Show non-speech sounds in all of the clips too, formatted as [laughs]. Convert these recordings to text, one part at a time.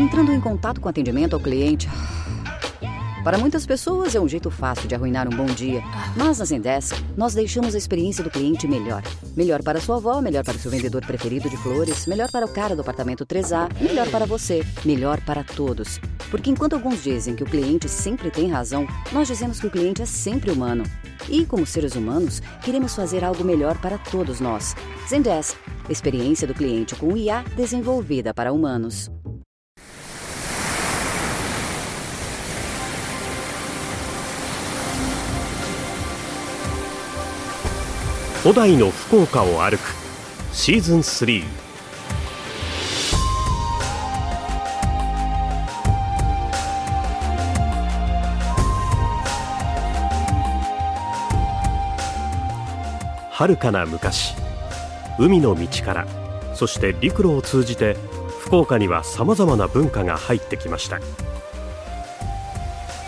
entrando em contato com atendimento ao cliente. Para muitas pessoas é um jeito fácil de arruinar um bom dia, mas na Zendesk nós deixamos a experiência do cliente melhor. Melhor para sua avó, melhor para o seu vendedor preferido de flores, melhor para o cara do apartamento 3A, melhor para você, melhor para todos. Porque enquanto alguns dizem que o cliente sempre tem razão, nós dizemos que o cliente é sempre humano. E como seres humanos, queremos fazer algo melhor para todos nós. Zendesk, experiência do cliente com IA desenvolvida para humanos. 古代の福岡を歩くシーズン3遥かな昔海の道からそして陸路を通じて福岡にはさまざまな文化が入ってきました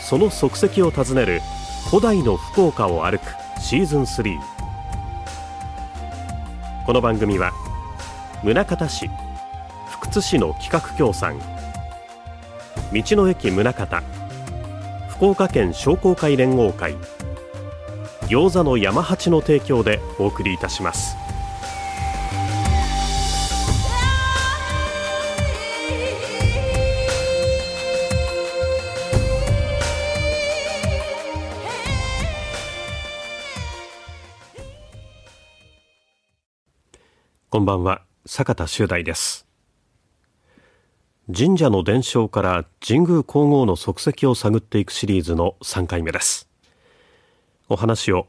その足跡を訪ねる古代の福岡を歩くシーズン3この番組は宗像市福津市の企画協賛道の駅宗像福岡県商工会連合会餃子の山八の提供でお送りいたします。こんばんは坂田修大です神社の伝承から神宮皇后の足跡を探っていくシリーズの3回目ですお話を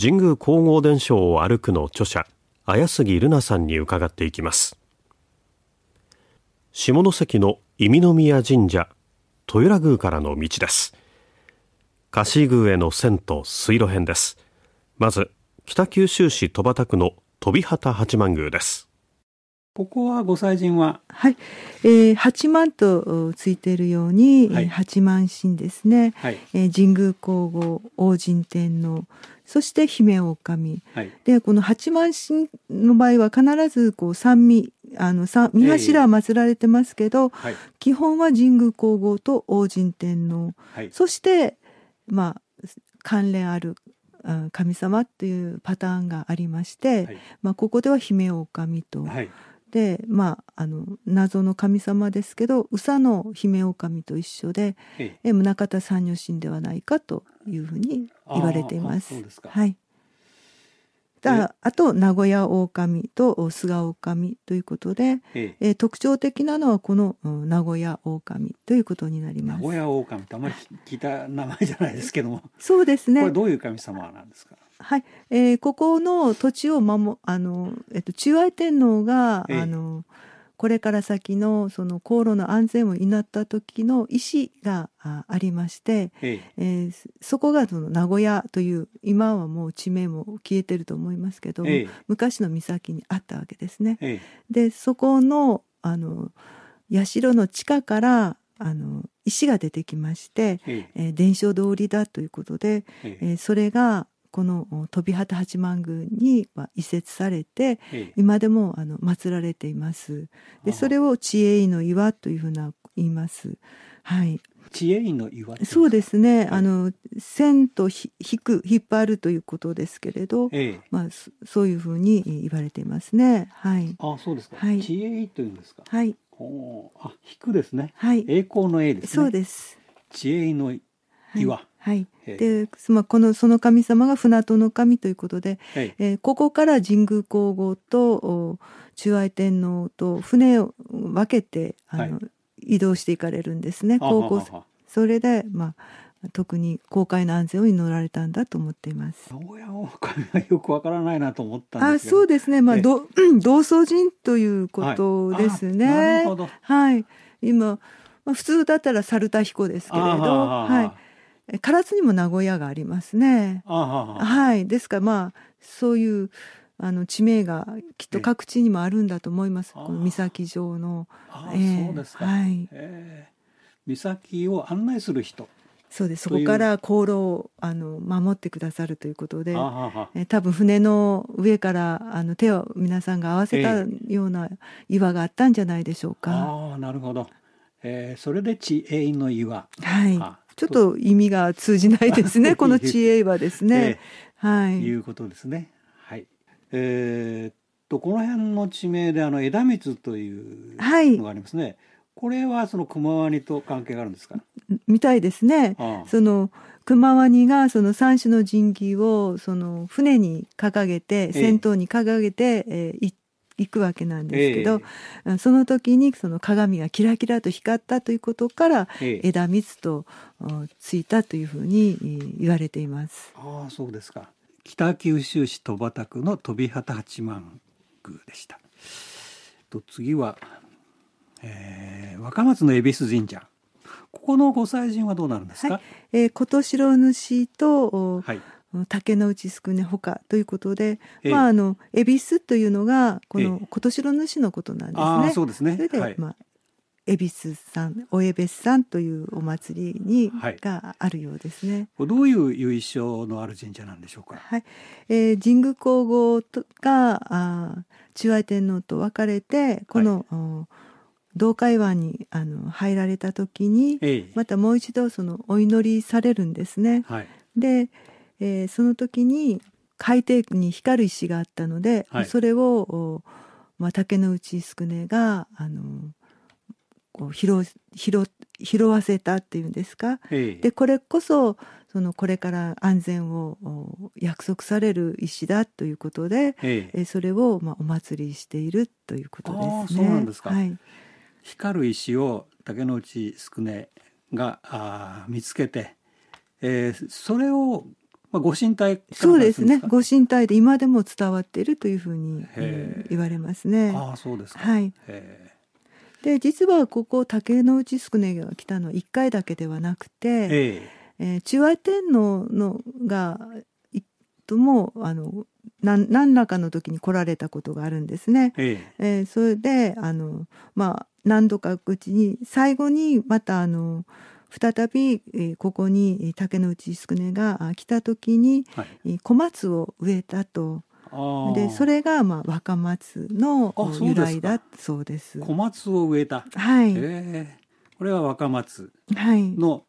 神宮皇后伝承を歩くの著者綾杉ルナさんに伺っていきます下関の伊の宮神社豊良宮からの道です菓子宮への線と水路編ですまず北九州市戸畑区の飛び旗八幡宮です。ここはご祭神ははい、えー、八幡とついているように、はい、八幡神ですね、はい、えー、神宮皇后王神天皇そして姫狼、はい、でこの八幡神の場合は必ずこう三味あの三三柱祀られてますけど、えーはい、基本は神宮皇后と王神天皇、そしてまあ関連ある神様っていうパターンがありまして、はい、まあ、ここでは姫狼と、はい、で、まあ、あの謎の神様ですけど宇佐の姫狼と一緒で、え宗像三女神ではないかというふうに言われています。はいだあと名古屋狼と菅狼ということで、ええ特徴的なのはこの名古屋狼ということになります。名古屋狼ってあまり聞いた名前じゃないですけども。そうですね。これどういう神様なんですか。はい、えー、ここの土地を守あのえっと中愛天皇が、あの。えこれから先のその航路の安全を担った時の意思がありまして、ええー、そこがその名古屋という今はもう地名も消えてると思いますけど、え昔の岬にあったわけですね。え、でそこのあの社の地下からあの石が出てきまして、えー、伝承通りだということで、ええー、それがこの飛び旗八幡宮に移設されて、今でもあの祀られていますでそれを知恵院の岩というふうな言います。はい、知恵院の岩そうですね、あの線とひ引く引っ張るということですけれど、ええ、まあそういうふうに言われていますね。はい。あそうですか。はい、知恵院というんですか。はい。おあ引くですね。はい。栄光の栄です、ね、そうです。知恵院の岩。はいはい、で、まあ、このその神様が船戸の神ということで、はい、えー、ここから神宮皇后と中愛天皇と船を分けてあの、はい、移動していかれるんですね皇后それで、まあ、特に航海の安全を祈られたんだと思っています親はよくわからないなと思ったあそうですね、まあ、[clears throat] 同窓人ということですね。はい、はい、今、まあ、普通だったら猿田彦ですけれど。はい唐津にも名古屋がありますね。あはい、ですからまあそういうあの地名がきっと各地にもあるんだと思います。この岬上の、えそうですか。はい、えー、岬を案内する人。そうです。そこから航路をあの守ってくださるということで、え多分船の上からあの手を皆さんが合わせたような岩があったんじゃないでしょうか。ああ、なるほど。えー、それで地永遠の岩。はい。ちょっと意味が通じないですね、[laughs] この知恵はですね。えー、はい。いうことですね。はい。えー、っと、この辺の地名で、あの、枝光というのがありますね。はい、これはその熊ワニと関係があるんですかみたいですね。ああその熊ワニがその三種の神器をその船に掲げて、えー、先頭に掲げて、えー、行っ行くわけなんですけど、えー、その時にその鏡がキラキラと光ったということから、枝蜜とついたというふうに言われています。ああそうですか。北九州市戸畑区の飛畑八幡宮でした。と次は、えー、若松の恵比寿神社。ここのご祭神はどうなるんですか。はい、えー、年の主と、はい、竹之内宿根ほかということで、えー、まああの恵比寿というのがこの今年の主のことなんですね。えー、そうですね。それで、はい、まあ恵比寿さん、お恵比寿さんというお祭りに、はい、があるようですね。どういう由緒のある神社なんでしょうか。はい、えー、神宮皇后とかあ中和天皇と別れてこの、はい、道海湾にあの入られた時に、またもう一度そのお祈りされるんですね。はい、で、えー、その時に海底に光る石があったので、はい、それを、お、まあ、竹の内宿根があのこう拾拾拾わせたっていうんですか、でこれこそそのこれから安全を約束される石だということで、ええ、それをまあお祭りしているということですね。そうなんですか、はい、光る石を竹之内宿根があ見つけて、えー、それをまあ、ご神体そうですね。ご神体で今でも伝わっているというふうに、えー、言われますね。ああ、そうですか。はい。で、実はここ竹之内宿根が来たのは1回だけではなくて、えー、え中和天皇のが、とも、あの、何何らかの時に来られたことがあるんですね。えええー、それで、あの、まあ、何度かうちに、最後にまたあの、再び、えここに竹之内宿根が来た時に、はい、小松を植えたと。でそれがまあ若松の由来だそうです小松を植えた。はい。えー、これは若松の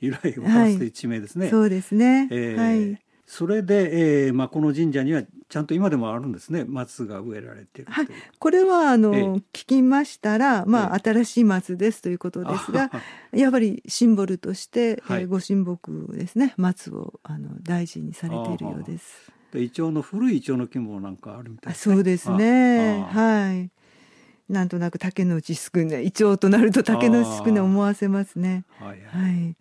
由来を表すと名ですね。はい、そうですね。えー、はい。それで、えーまあ、この神社にはちゃんと今でもあるんですね松が植えられていはい、これはあの、ええ、聞きましたら、まあ、新しい松ですということですが、やっぱりシンボルとして、えー、ご神木ですね松をあの大事にされているようです。でイチの古いイチの木もなんかあるみたい、ね、そうですねはいなんとなく竹の内少なイチョウとなると竹の内すくね思わせますね。はい、はい、はい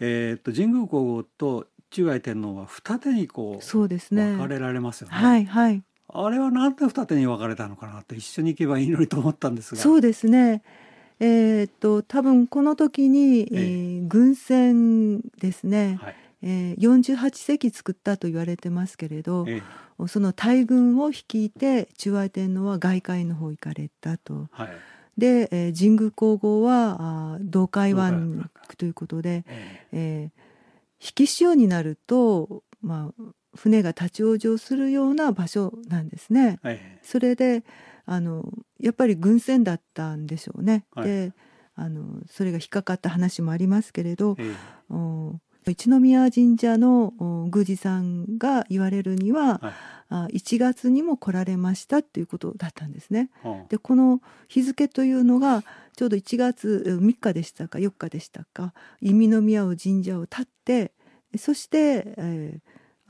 えっと神宮皇后と中外天皇は二手にこうそうです、ね、分かれられますよね。はいはいあれはなんで二手に分かれたのかなと一緒に行けばいいのにと思ったんですが。そうですね。えー、っと多分この時に、ええー、軍船ですね、はいえー、48隻作ったと言われてますけれど、えその大軍を率いて中愛天皇は外界の方行かれたと。はいで、えー、神宮皇后はあ同海湾ということで、えええー引き潮になると、まあ、船が立ち往生するような場所なんですね。はい、それであのやっぱり軍船だったんでしょうね。はい、であのそれが引っかかった話もありますけれど、一宮神社の宮司さんが言われるには、はい、あ1月にも来られましたっていうことだったんですね。はでこの日付というのがちょうど1月3日でしたか4日でしたか忌宮を神社を立ってそして、え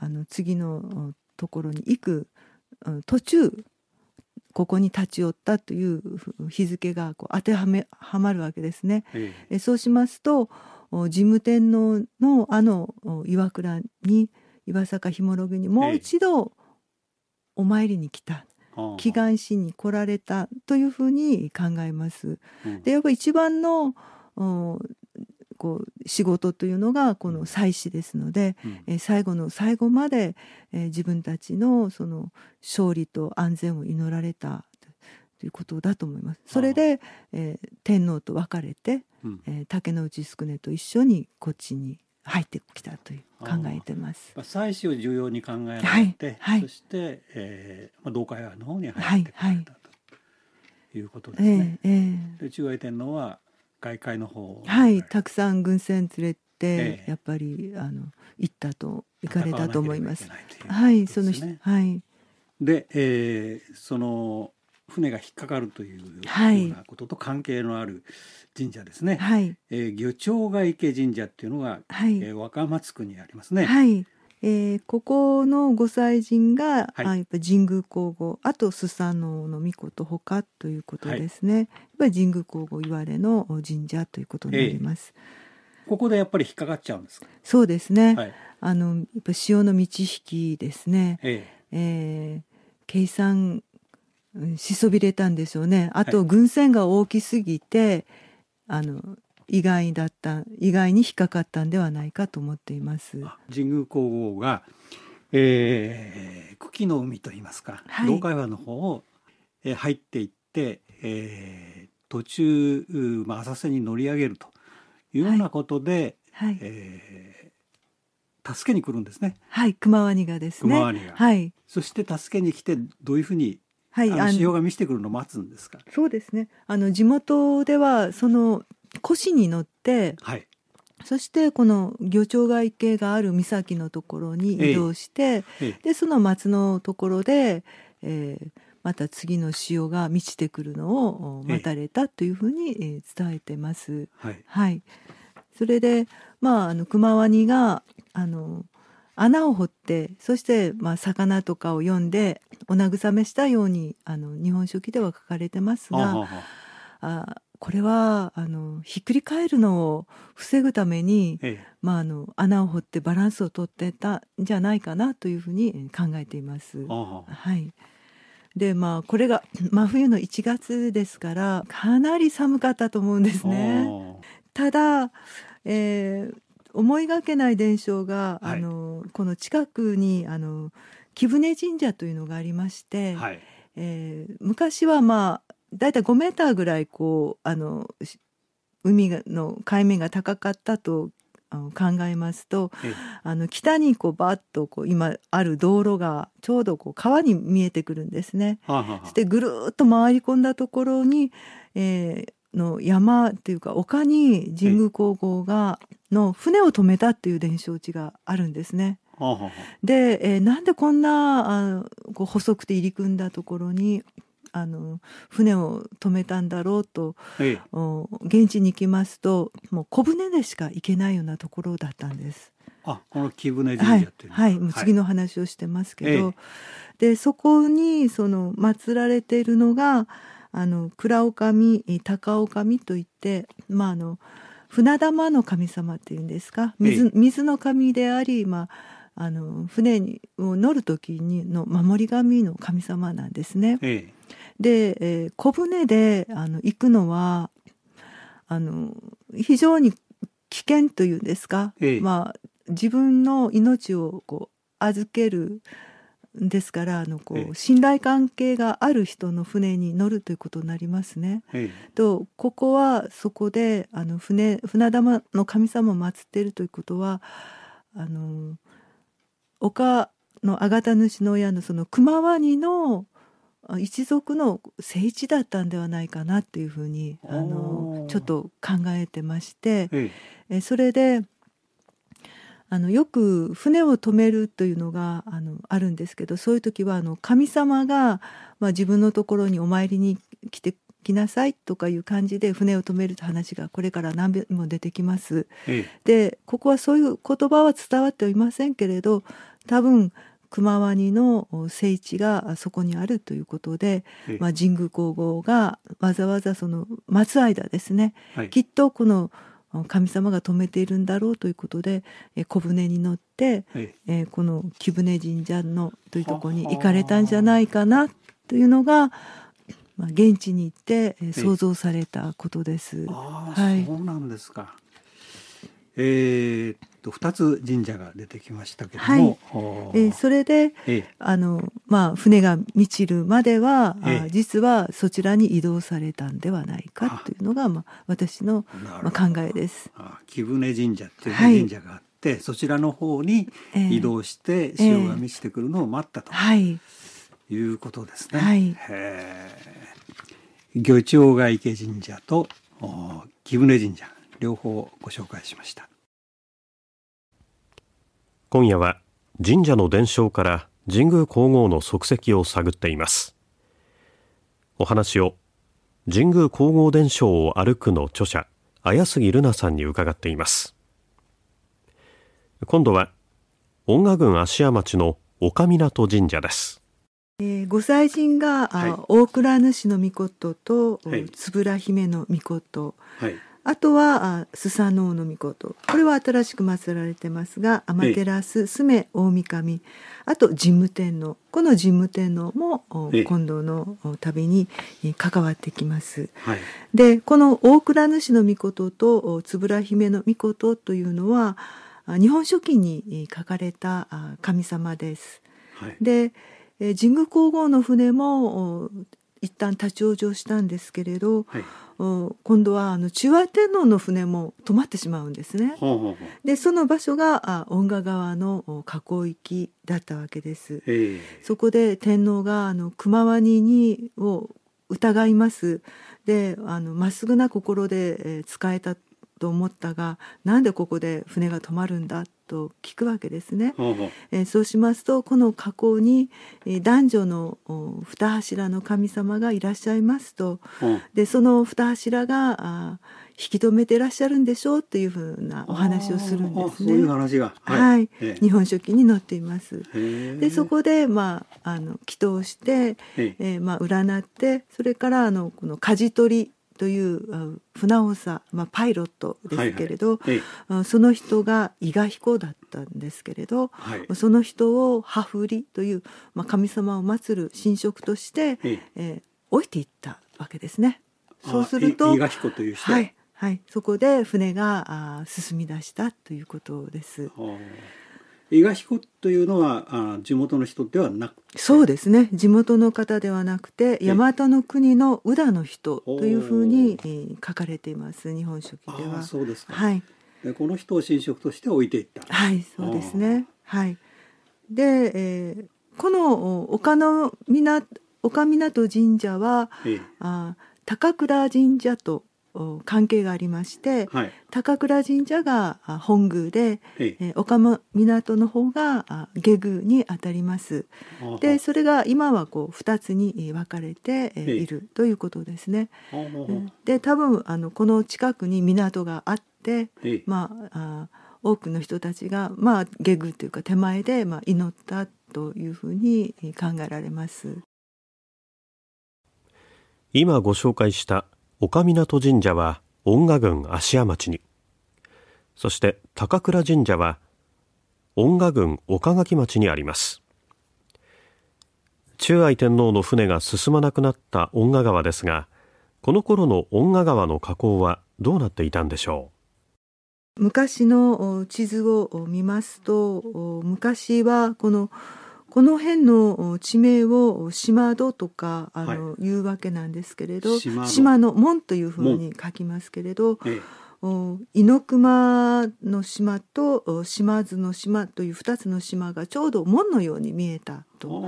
ー、次のところに行く途中ここに立ち寄ったという日付が当てはまるわけですね。えー、そうしますと事務天皇のあの岩倉に岩坂氷室にもう一度お参りに来た祈願しに来られたというふうに考えます。でやっぱ一番のこう仕事というのがこの祭祀ですので、え、うん、最後の最後まで、え自分たちのその勝利と安全を祈られたということだと思います。それで、え天皇と別れて、え、うん、竹之内宿根と一緒にこっちに入ってきたという考えてます。祭祀を重要に考えられて、はい、そして、えー、まあ同会派の方に入ってこられたということですね。えー、えー、で中外天皇は外界の方はいたくさん軍船連れて、えー、やっぱりあの行ったと行かれたと思います。いいいすね、はいそのはい。で、えー、その船が引っかかるというようなことと関係のある神社ですね、はいえー、漁長が池神社っていうのが、はいえー、若松区にありますね。はいえー、ここの御祭神が、はい、あやっぱ神宮皇后あと須佐ノオ子とほかということですね、はい、やっぱり神宮皇后いわれの神社ということになります、えー、ここでやっぱり引っかかっちゃうんですそうですね、はい、あのやっぱ潮の満ち引きですね、えーえー、計算しそびれたんでしょうね。あと、軍船が大きすぎて、はい、あの、意外だった、意外に引っかかったんではないかと思っています。神宮皇后が、えー、茎の海といいますか、はい、老海湾の方を、えー、入っていって、えー、途中、まあ、浅瀬に乗り上げるというようなことで、はい、えー、助けに来るんですね。はい、熊ワニがですね。熊ワニが。はい。そして助けに来てどういうふうにはいあの市が見せてくるのを待つんですかそうですねあの地元ではその腰に乗って、はい、そしてこの魚長街系がある岬のところに移動して、ええ、でその松のところで、えー、また次の潮が満ちてくるのを待たれたというふうにええ伝えてます。はい、はい、それで、まあ、あの熊ワニがあの穴を掘ってそしてまあ魚とかを読んでお慰めしたようにあの「日本書紀」では書かれてますがあこれはあのひっくり返るのを防ぐために、ええ、まあ、あの穴を掘ってバランスをとってたんじゃないかなというふうに考えています。はい、でまあこれが真冬の1月ですからかなり寒かったと思うんですね。ただ、えー、思いがけない伝承が、はい、あのこの近くにあの貴船神社というのがありまして、はい、えー、昔はまあだいたい5メーターぐらいこうあの海の海面が高かったと考えますと、あの北にこうバッとこう今ある道路がちょうどこう川に見えてくるんですね。はあはあ、そしてぐるっと回り込んだところに、えー、の山っていうか丘に神宮皇后がの船を止めたっていう伝承地があるんですね。で、えー、なんでこんなあこう細くて入り組んだところにあの船を止めたんだろうと、ええ、現地に行きますともう小舟でしか行けないようなところだったんです。あこの木舟神社っていうのは、はい、はい、もう次の話をしてますけど、はい、でそこにその祀られているのがあの倉尾神高尾神といって、まあ、あの船玉の神様っていうんですか水水の神であり、まあ、あの船に乗る時にの守り神の神様なんですね。で、えー、小舟であの行くのはあの非常に危険というんですか、まあ、自分の命をこう預けるですからあのこう信頼関係がある人の船に乗るということになりますね。とここはそこであの船船玉の神様を祀っているということはあの丘のあがた主の親のその熊ワニの一族の聖地だったんではないかなというふうにあのちょっと考えてましてえそれであのよく船を止めるというのがあのあるんですけどそういう時はあの神様が、まあ、自分のところにお参りに来てきなさいとかいう感じで船を止めると話がこれから何べも出てきます。ええ、でここはそういう言葉は伝わっておりませんけれど多分熊ワニの聖地がそこにあるということで、え、まあ、神宮皇后がわざわざその待つ間ですね、はい、きっとこの「神様が止めているんだろうということで、え小舟に乗って、えこの貴船神社のというとこに行かれたんじゃないかなというのが、まあ、現地に行って、え想像されたことです。はい、そうなんですか、えーと2つ神社が出てきましたけども、はい、えー、それで、えー、あのまあ、船が満ちるまでは、えー、実はそちらに移動されたんではないかというのが、まあ、私の、まあ、考えです。あ木神社っていう神社があって、はい、そちらの方に移動して潮が満ちてくるのを待ったと、はい、いうことですね。はい、魚長ヶ池神社と木船神社両方ご紹介しました。今夜は神社の伝承から神宮皇后の足跡を探っていますお話を神宮皇后伝承を歩くの著者綾杉ルナさんに伺っています今度は恩賀郡芦屋町の岡港神社ですえー、ご祭神が、はい、大倉主の御事と、はい、円姫の御事、はいあとはスサノオノミコトこれは新しく祀られてますが天照スメ大神あと神武天皇この神武天皇も今度の旅に関わってきます。はい、でこの大倉主の御事と円姫の御事というのは日本書紀に書かれた神様です。はい、で神宮皇后の船も一旦立ち往生したんですけれど、はい、今度はあの中和天皇の船も止まってしまうんですね。ほうほうほうでその場所が遠賀川の河口域だったわけです。そこで天皇があの熊ワニにを疑います。であのまっすぐな心で、えー、使えたと思ったがなんでここで船が止まるんだと聞くわけですね。えー、そうしますとこの河口に、え男女の二柱の神様がいらっしゃいますと、でその二柱があ引き止めてらっしゃるんでしょうというふうなお話をするんですね。ういうはい、はい、日本書紀に載っています。でそこでまああの祈祷して、ええー、まあ占ってそれからあのこの舵取りという船尾さん、まあ、パイロットですけれど、はいはい、その人が伊賀彦だったんですけれど、はい、その人を羽振りという、まあ、神様を祀る神職として、ええー、置いていったわけですね。そうすると伊賀彦という人、はいはい、そこで船があ進み出したということです。伊賀彦というのはあ地元の人ではなくそうですね地元の方ではなくて大和の国の宇田の人というふうに、えー、書かれています日本書紀ではそうですか、はい、この人を神職として置いていったはいそうですねはいで、えー、この岡の港岡港神社は、ええ、あ高倉神社と関係がありまして、はい、高倉神社が本宮で、ええ、岡間港の方が下宮にあたります。でそれが今はこう二つに分かれているということですね。で多分あのこの近くに港があって、え、まあ多くの人たちが、まあ、下宮というか手前で、まあ、祈ったというふうに考えられます。今ご紹介した岡湊神社は恩賀郡芦屋町にそして高倉神社は恩賀郡岡垣町にあります中愛天皇の船が進まなくなった恩賀川ですがこの頃の恩賀川の河口はどうなっていたんでしょう昔の地図を見ますと昔はこのこの辺の地名を島戸とかあの、はい、いうわけなんですけれど島の門というふうに書きますけれど、猪熊の島と島津の島という2つの島がちょうど門のように見えたと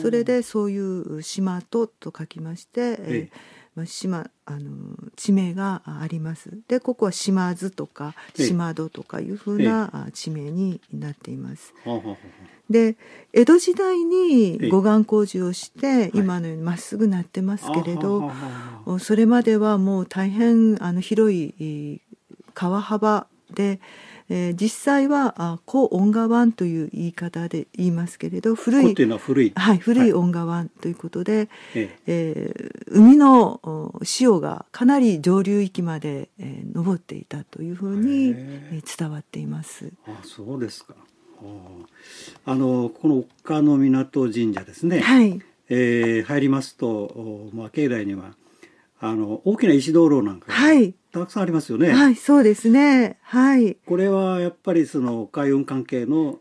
それでそういう島戸と書きまして、えまあ、島あの地名がありますでここは島津とか島戸とかいうふうな地名になっています。ええ、で江戸時代に護岸工事をして、今のようにまっすぐなってますけれど、それまではもう大変あの広い川幅で、えー、実際は「古音河湾」という言い方で言いますけれど古い古い,、はい、古い音河湾ということで、はい、えー、海の潮がかなり上流域まで、えー、上っていたというふうに伝わっています。あそうですかあのこの岡の港神社ですね、はいえー、入りますと、まあ、境内にはあの大きな石灯籠なんかがたくさんありますよね。はい、はい、そうですね。はい。これはやっぱりその海運関係の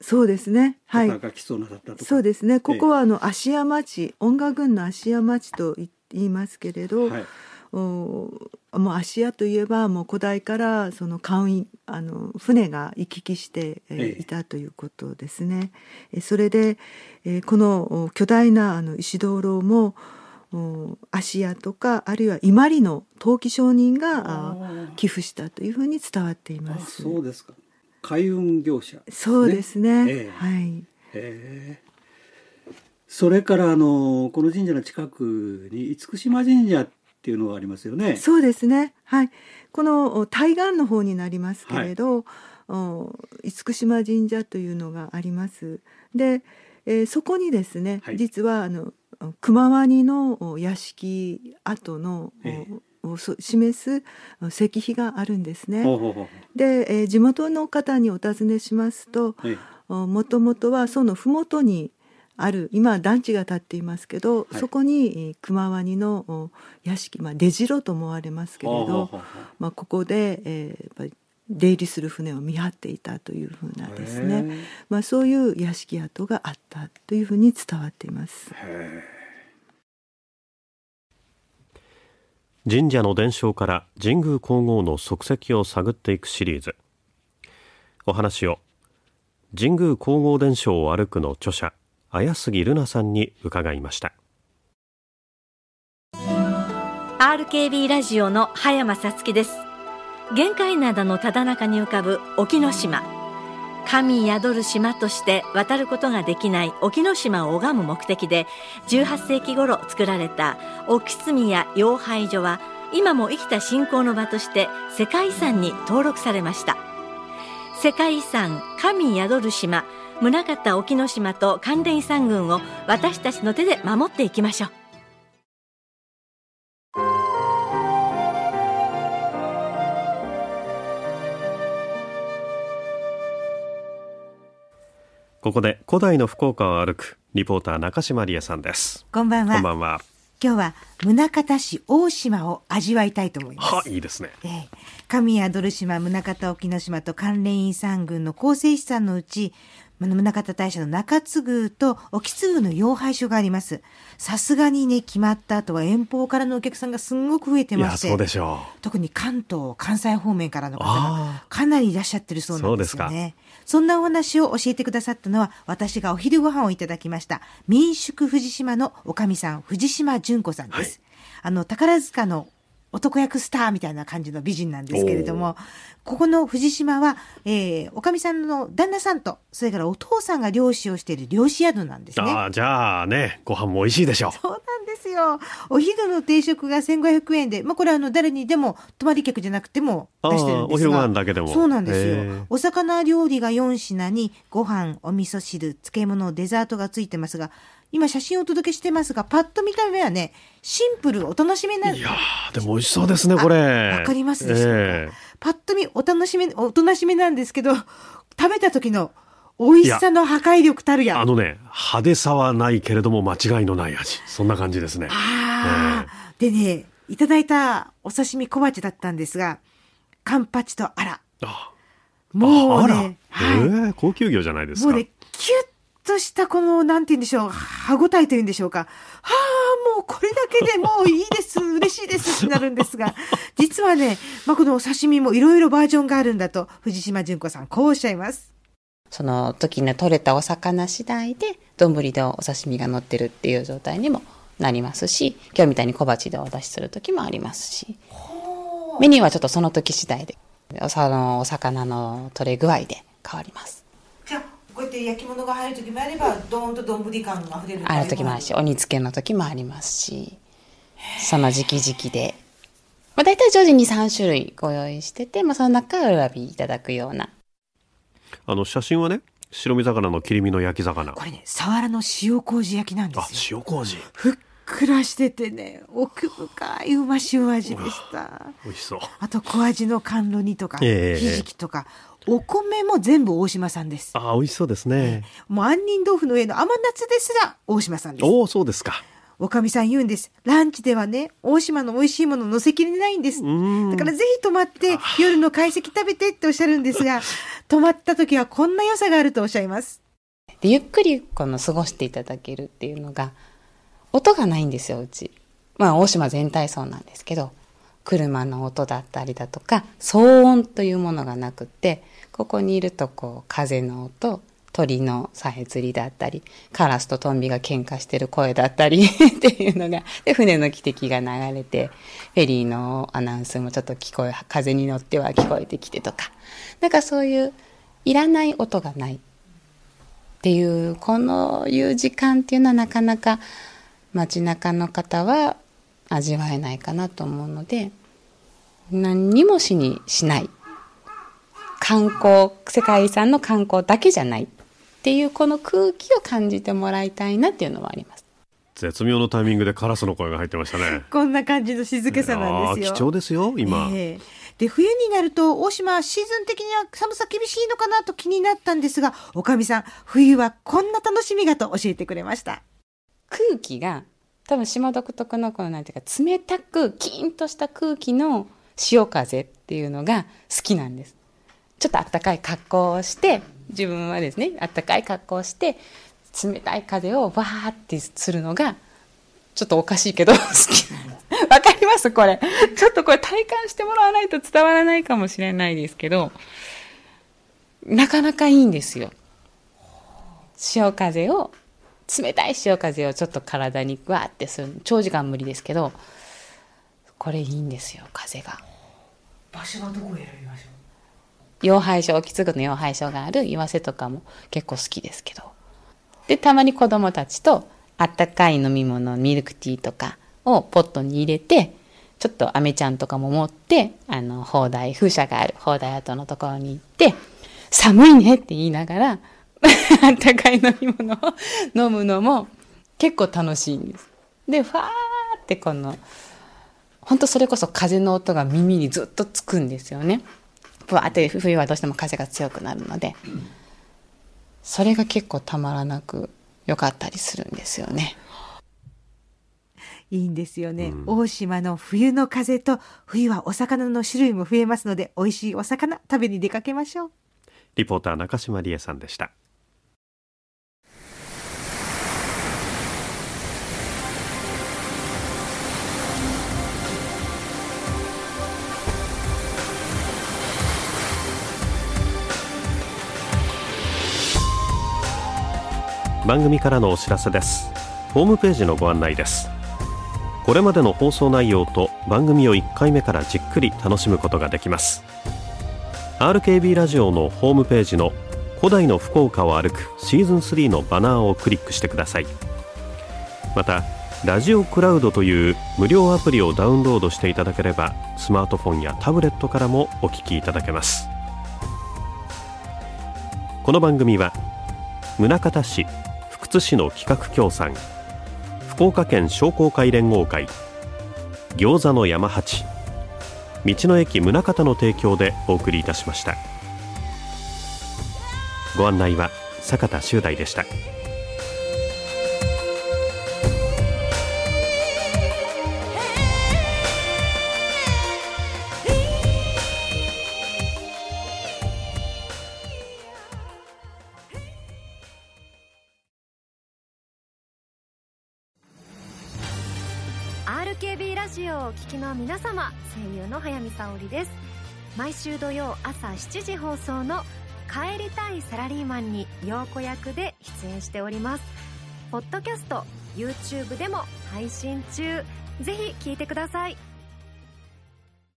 そうですね。はい。が来そうなだったとそうですね。ここはあの芦屋町、音楽郡の芦屋町と言いますけれど、はい、もう芦屋といえばもう古代からその簡あの船が行き来していたということですね。ええ、それでこの巨大なあの石灯籠も芦屋とかあるいは伊万里の陶器商人が寄付したというふうに伝わっています。そうですか海運業者、ね、そうですね、ええ、はい、ええ、それからあのこの神社の近くに厳島神社っっていうのはありますよね。そうですね。はい。この対岸の方になりますけれど、はい、厳島神社というのがあります。で、えー、そこにですね、はい、実はあの熊ワニの屋敷跡の、えーを示す石碑があるんですね。で、えー、地元の方にお尋ねしますと、もともとはその麓にある今団地が建っていますけど、はい、そこに熊ワニの屋敷、まあ、出城と思われますけれど、まあ、ここで、えー、やっぱり出入りする船を見張っていたというふうなですね、まあ、そういう屋敷跡があったというふうに伝わっています。神社の伝承から神宮皇后の足跡を探っていくシリーズお話を神宮皇后伝承を歩くの著者綾杉ルナさんに伺いました RKB ラジオの葉山さつきです玄界灘のただ中に浮かぶ沖ノ島神宿る島として渡ることができない沖ノ島を拝む目的で18世紀頃作られた沖住や養廃所は今も生きた信仰の場として世界遺産に登録されました世界遺産神宿る島宗像沖ノ島と関連遺産群を私たちの手で守っていきましょうここで古代の福岡を歩くリポーター中島理恵さんですこんばんはこんばんは今日は宗像市大島を味わいたいと思います。はあ、いいですね。えー、神谷ドル島、宗像沖ノ島と関連遺産群の構成資産のうち、宗像大社の中継ぐと沖津ぐの養拝所があります。さすがにね、決まった後は遠方からのお客さんがすんごく増えてまして。し特に関東、関西方面からの方がかなりいらっしゃってるそうなんですよね。そんなお話を教えてくださったのは、私がお昼ご飯をいただきました、民宿藤島のおかみさん、藤島純子さんです。はい、あの、宝塚の男役スターみたいな感じの美人なんですけれども、ここの藤島は、えー、おかみさんの旦那さんと、それからお父さんが漁師をしている漁師宿なんですね。あじゃあね、ご飯も美味しいでしょう。そうなんですよ。お昼の定食が1500円で、まあ、これはあの誰にでも泊まり客じゃなくても出してるんですがお昼ご飯だけでも。そうなんですよ。お魚料理が4品に、ご飯、お味噌汁、漬物、デザートがついてますが、今写真をお届けしてますが、パッと見た目はね、シンプル、お楽しみな。いやでも美味しそうですね、これ。わかりますでしょうか、えー、パッと見、お楽しみ、おとなしみなんですけど、食べた時の美味しさの破壊力たるや。あのね、派手さはないけれども間違いのない味。そんな感じですね。あえー、でね、いただいたお刺身小鉢だったんですが、カンパチとあら。あもうね、はい、えー、高級魚じゃないですか。もうね、キュッとしたこの、なんて言うんでしょう、歯応えというんでしょうか。はあ、もうこれだけでもういいです、嬉しいですってなるんですが、実はね、まあ、このお刺身もいろいろバージョンがあるんだと、藤島純子さん、こうおっしゃいます。その時の取れたお魚次第で、丼でお刺身が乗ってるっていう状態にもなりますし、今日みたいに小鉢でお出しする時もありますし、メニューはちょっとその時次第で、そのお魚の取れ具合で変わります。こうやって焼き物が入る時もあればドーンと丼感が溢れるある時もあるし鬼付けの時もありますしその時期時期で、まあ、大体常時に3種類ご用意してて、まあ、その中お選びいただくようなあの写真はね白身魚の切り身の焼き魚これねサワラの塩麹焼きなんですよあ塩麹ふっくらしててね奥深いうま塩味でした美味しそうあと小味の甘露煮とか、えー、ひじきとかお米も全部大島さんです。あ、美味しそうですね。もう杏仁豆腐の上の甘夏ですら大島さんです。おお、そうですか。おかみさん言うんです。ランチではね、大島の美味しいもの乗せきれないんです。だからぜひ泊まって、夜の懐石食べてっておっしゃるんですが、[laughs] 泊まった時はこんな良さがあるとおっしゃいます。で、ゆっくりこの過ごしていただけるっていうのが、音がないんですよ、うち。まあ、大島全体そうなんですけど、車の音だったりだとか騒音というものがなくってここにいるとこう風の音鳥のさえずりだったりカラスとトンビが喧嘩してる声だったり [laughs] っていうのがで船の汽笛が流れてフェリーのアナウンスもちょっと聞こえ風に乗っては聞こえてきてとかなんかそういういらない音がないっていうこのいう時間っていうのはなかなか街中の方は味わえないかなと思うので何にもしにしない観光世界遺産の観光だけじゃないっていうこの空気を感じてもらいたいなっていうのはあります絶妙のタイミングでカラスの声が入ってましたね [laughs] こんな感じの静けさなんですよ貴重ですよ今、えー、で冬になると大島シーズン的には寒さ厳しいのかなと気になったんですがおかみさん冬はこんな楽しみがと教えてくれました空気が多分島独特のこのなんていうか冷たくキーンとした空気の潮風っていうのが好きなんですちょっとあったかい格好をして自分はですねあったかい格好をして冷たい風をわーってするのがちょっとおかしいけど好きなんですわかりますこれちょっとこれ体感してもらわないと伝わらないかもしれないですけどなかなかいいんですよ潮風を冷たい潮風をちょっと体にわってする長時間無理ですけどこれいいんですよ風が場所はどこ選びましょう養廃所沖津区の養廃所がある岩瀬とかも結構好きですけどでたまに子供たちとあったかい飲み物ミルクティーとかをポットに入れてちょっとアメちゃんとかも持ってあの砲台風車がある砲台跡のところに行って寒いねって言いながらあったかい飲み物を [laughs] 飲むのも結構楽しいんです。で、ファーってこの、ほんとそれこそ風の音が耳にずっとつくんですよね。ふわーって冬はどうしても風が強くなるので。それが結構たまらなく良かったりするんですよね。いいんですよね、うん、大島の冬の風と冬はお魚の種類も増えますので美味しいお魚食べに出かけましょうリポーター中島理恵さんでした番組からのお知らせですホームページのご案内ですこれまでの放送内容と番組を1回目からじっくり楽しむことができます RKB ラジオのホームページの古代の福岡を歩くシーズン3のバナーをクリックしてくださいまたラジオクラウドという無料アプリをダウンロードしていただければスマートフォンやタブレットからもお聞きいただけますこの番組は宗像市津市の企画協賛福岡県商工会連合会餃子の山八道の駅宗像の提供でお送りいたしましたご案内は坂田修大でした。皆様声優の早見沙織です毎週土曜朝7時放送の「帰りたいサラリーマン」に陽子役で出演しておりますポッドキャスト YouTube でも配信中ぜひ聞いてください